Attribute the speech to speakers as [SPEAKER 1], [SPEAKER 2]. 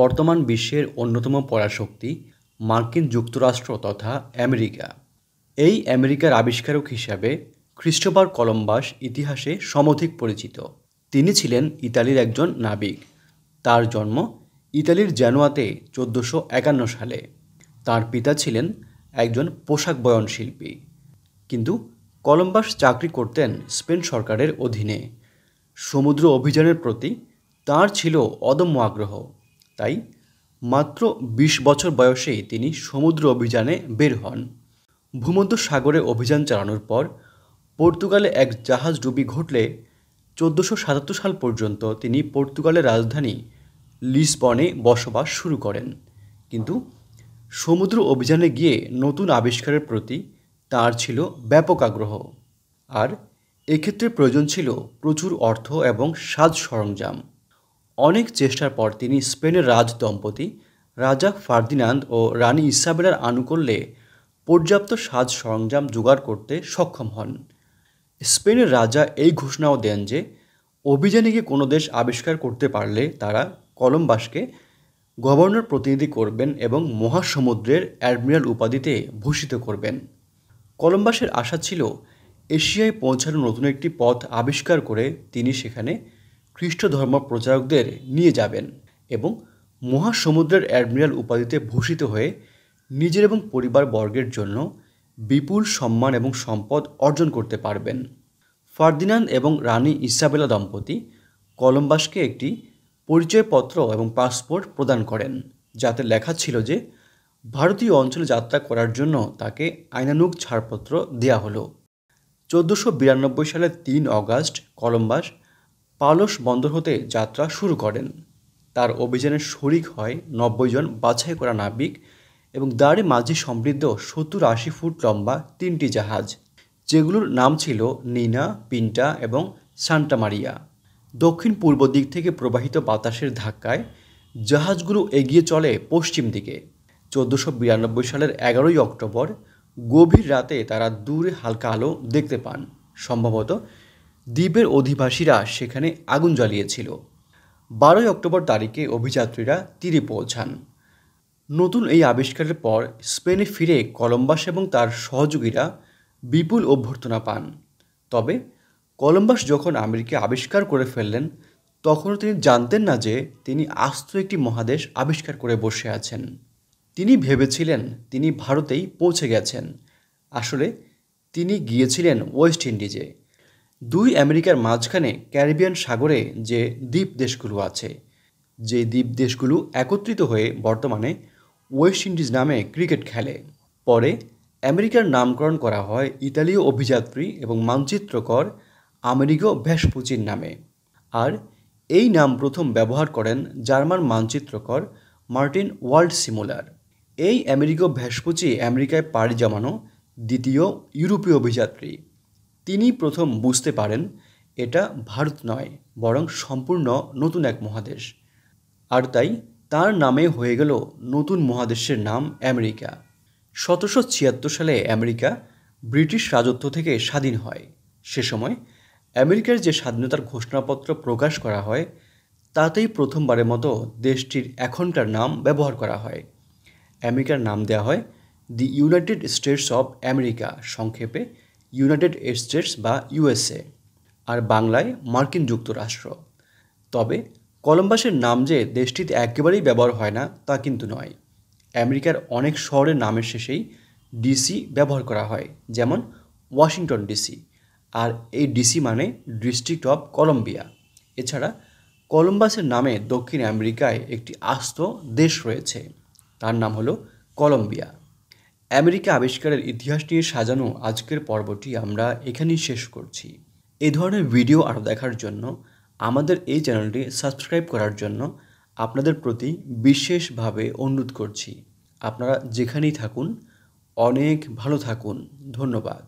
[SPEAKER 1] বর্তমান বিশ্বের অন্যতম পরাশক্তি মার্কিন যুক্তরাষ্ট্র তথা আমেরিকা এই আমেরিকার আবিষ্কারক হিসাবে ক্রিস্টোফার কলম্বাস ইতিহাসে সমধিক পরিচিত তিনি ছিলেন ইতালির একজন নাবিক তার জন্ম ইতালির জানুয়াতে চোদ্দোশো একান্ন সালে তার পিতা ছিলেন একজন পোশাক বয়ন শিল্পী কিন্তু কলম্বাস চাকরি করতেন স্পেন সরকারের অধীনে সমুদ্র অভিযানের প্রতি তার ছিল অদম্য আগ্রহ তাই মাত্র ২০ বছর বয়সেই তিনি সমুদ্র অভিযানে বের হন ভূমধ্য সাগরে অভিযান চালানোর পর পর্তুগালে এক জাহাজ ডুবি ঘটলে চোদ্দোশো সাতাত্তর সাল পর্যন্ত তিনি পর্তুগালের রাজধানী লিসবনে বসবাস শুরু করেন কিন্তু সমুদ্র অভিযানে গিয়ে নতুন আবিষ্কারের প্রতি তার ছিল ব্যাপক আগ্রহ আর এক্ষেত্রে প্রয়োজন ছিল প্রচুর অর্থ এবং সাজ সরঞ্জাম অনেক চেষ্টার পর তিনি স্পেনের রাজ দম্পতি রাজা ফার্দিনান্দ ও রানী ইসাবেলার আনুকূল্যে পর্যাপ্ত সাজ সরঞ্জাম জোগাড় করতে সক্ষম হন স্পেনের রাজা এই ঘোষণাও দেন যে অভিযানীকে কোনো দেশ আবিষ্কার করতে পারলে তারা কলম্বাসকে গভর্নর প্রতিনিধি করবেন এবং মহাসমুদ্রের অ্যাডমিরাল উপাধিতে ভূষিত করবেন কলম্বাসের আশা ছিল এশিয়ায় পৌঁছানোর নতুন একটি পথ আবিষ্কার করে তিনি সেখানে খ্রিস্ট ধর্ম প্রচারকদের নিয়ে যাবেন এবং মহাসমুদ্রের অ্যাডমিরাল উপাধিতে ভূষিত হয়ে নিজের এবং পরিবার বর্গের জন্য বিপুল সম্মান এবং সম্পদ অর্জন করতে পারবেন ফার্দিনান্দ এবং রানী ইসাবেলা দম্পতি কলম্বাসকে একটি পরিচয়পত্র এবং পাসপোর্ট প্রদান করেন যাতে লেখা ছিল যে ভারতীয় অঞ্চলে যাত্রা করার জন্য তাকে আইনানুক ছাড়পত্র দেয়া হলো চোদ্দোশো বিরানব্বই সালের তিন অগাস্ট কলম্বাস পালস বন্দর হতে যাত্রা শুরু করেন তার অভিযানের শরিক হয় নব্বই জন বাছাই করা নাবিক এবং দাঁড়ে মাঝি সমৃদ্ধ সত্তর আশি ফুট লম্বা তিনটি জাহাজ যেগুলোর নাম ছিল নিনা পিন্টা এবং সান্টা মারিয়া দক্ষিণ পূর্ব দিক থেকে প্রবাহিত বাতাসের ধাক্কায় জাহাজগুলো এগিয়ে চলে পশ্চিম দিকে চোদ্দোশো বিরানব্বই সালের এগারোই অক্টোবর গভীর রাতে তারা দূরে হালকা আলো দেখতে পান সম্ভবত দ্বীপের অধিবাসীরা সেখানে আগুন জ্বালিয়েছিল বারোই অক্টোবর তারিখে অভিযাত্রীরা তীরে পৌঁছান নতুন এই আবিষ্কারের পর স্পেনে ফিরে কলম্বাস এবং তার সহযোগীরা বিপুল অভ্যর্থনা পান তবে কলম্বাস যখন আমেরিকা আবিষ্কার করে ফেললেন তখনও তিনি জানতেন না যে তিনি আস্ত একটি মহাদেশ আবিষ্কার করে বসে আছেন তিনি ভেবেছিলেন তিনি ভারতেই পৌঁছে গেছেন আসলে তিনি গিয়েছিলেন ওয়েস্ট ইন্ডিজে দুই আমেরিকার মাঝখানে ক্যারিবিয়ান সাগরে যে দ্বীপ দেশগুলো আছে যে দ্বীপ দেশগুলো একত্রিত হয়ে বর্তমানে ওয়েস্ট ইন্ডিজ নামে ক্রিকেট খেলে পরে আমেরিকার নামকরণ করা হয় ইতালীয় অভিযাত্রী এবং মানচিত্রকর আমেরিকীয় ভেসপুচির নামে আর এই নাম প্রথম ব্যবহার করেন জার্মান মানচিত্রকর মার্টিন ওয়ার্ল্ড সিমুলার এই আমেরিকো ভেসপুচি আমেরিকায় পাড়ি জমানো দ্বিতীয় ইউরোপীয় অভিযাত্রী তিনি প্রথম বুঝতে পারেন এটা ভারত নয় বরং সম্পূর্ণ নতুন এক মহাদেশ আর তাই তার নামে হয়ে গেল নতুন মহাদেশের নাম আমেরিকা সতেরোশো ছিয়াত্তর সালে আমেরিকা ব্রিটিশ রাজত্ব থেকে স্বাধীন হয় সে সময় আমেরিকার যে স্বাধীনতার ঘোষণাপত্র প্রকাশ করা হয় তাতেই প্রথমবারের মতো দেশটির এখনকার নাম ব্যবহার করা হয় আমেরিকার নাম দেওয়া হয় the United States of America সংক্ষেপে ইউনাইটেড স্টেটস বা ইউএসএ আর বাংলায় মার্কিন যুক্তরাষ্ট্র তবে কলম্বাসের নাম যে দেশটিতে একেবারেই ব্যবহার হয় না তা কিন্তু নয় আমেরিকার অনেক শহরের নামের শেষেই ডিসি ব্যবহার করা হয় যেমন ওয়াশিংটন ডিসি আর এই ডিসি মানে ডিস্ট্রিক্ট অফ কলম্বিয়া এছাড়া কলম্বাসের নামে দক্ষিণ আমেরিকায় একটি আস্ত দেশ রয়েছে তার নাম হলো কলম্বিয়া আমেরিকা আবিষ্কারের ইতিহাস নিয়ে সাজানো আজকের পর্বটি আমরা এখানেই শেষ করছি এ ধরনের ভিডিও আরও দেখার জন্য আমাদের এই চ্যানেলটি সাবস্ক্রাইব করার জন্য আপনাদের প্রতি বিশেষভাবে অনুরোধ করছি আপনারা যেখানেই থাকুন অনেক ভালো থাকুন ধন্যবাদ